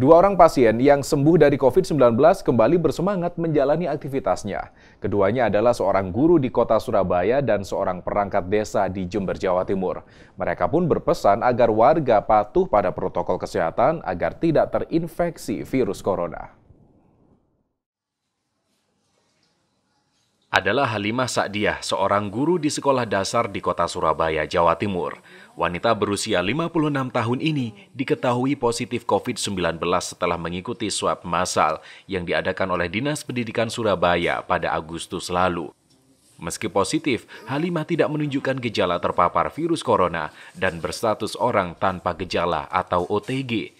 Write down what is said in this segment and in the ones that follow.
Dua orang pasien yang sembuh dari COVID-19 kembali bersemangat menjalani aktivitasnya. Keduanya adalah seorang guru di kota Surabaya dan seorang perangkat desa di Jember, Jawa Timur. Mereka pun berpesan agar warga patuh pada protokol kesehatan agar tidak terinfeksi virus corona. adalah Halimah Sa'diah, seorang guru di sekolah dasar di kota Surabaya, Jawa Timur. Wanita berusia 56 tahun ini diketahui positif COVID-19 setelah mengikuti swab massal yang diadakan oleh Dinas Pendidikan Surabaya pada Agustus lalu. Meski positif, Halimah tidak menunjukkan gejala terpapar virus corona dan berstatus orang tanpa gejala atau OTG.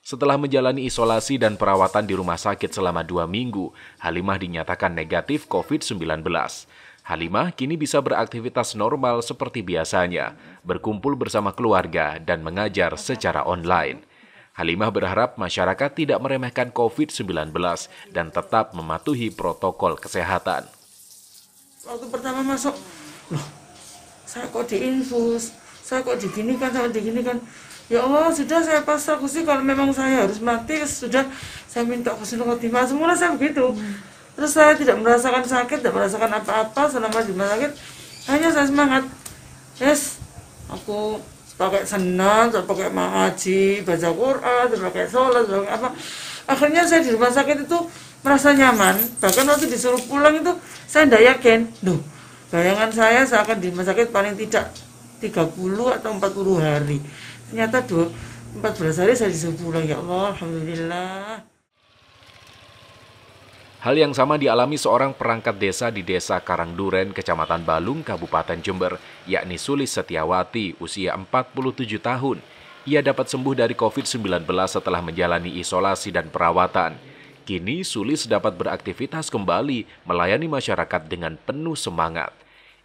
Setelah menjalani isolasi dan perawatan di rumah sakit selama dua minggu, Halimah dinyatakan negatif COVID-19. Halimah kini bisa beraktivitas normal seperti biasanya, berkumpul bersama keluarga, dan mengajar secara online. Halimah berharap masyarakat tidak meremehkan COVID-19 dan tetap mematuhi protokol kesehatan. Waktu pertama masuk, loh, saya kok diinfus, saya kok diginikan, saya diginikan. Ya Allah, sudah saya pasrah Gusti kalau memang saya harus mati, sudah saya minta khusnul khotimah. Semula saya begitu. Hmm. Terus saya tidak merasakan sakit, tidak merasakan apa-apa selama di rumah sakit. Hanya saya semangat. Yes, aku pakai senang, saya pakai mengaji, baca Quran, saya pakai sholat, saya pakai apa. Akhirnya saya di rumah sakit itu merasa nyaman. Bahkan waktu disuruh pulang itu saya tidak yakin. Duh, bayangan saya saya akan di rumah sakit paling tidak 30 atau 40 hari ternyata 2, 14 hari saya disuruh pulang ya Allah Alhamdulillah Hal yang sama dialami seorang perangkat desa di Desa Karangduren, Kecamatan Balung, Kabupaten Jember, yakni Sulis Setiawati, usia 47 tahun. Ia dapat sembuh dari COVID-19 setelah menjalani isolasi dan perawatan. Kini Sulis dapat beraktivitas kembali melayani masyarakat dengan penuh semangat.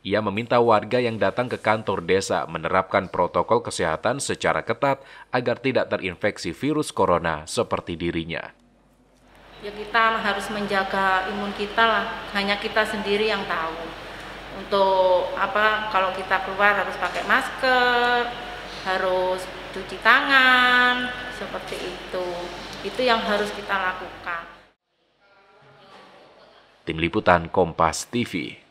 Ia meminta warga yang datang ke kantor desa menerapkan protokol kesehatan secara ketat agar tidak terinfeksi virus corona seperti dirinya. Ya kita harus menjaga imun kita lah, hanya kita sendiri yang tahu. Untuk apa kalau kita keluar harus pakai masker, harus cuci tangan, seperti itu. Itu yang harus kita lakukan. Tim Liputan Kompas TV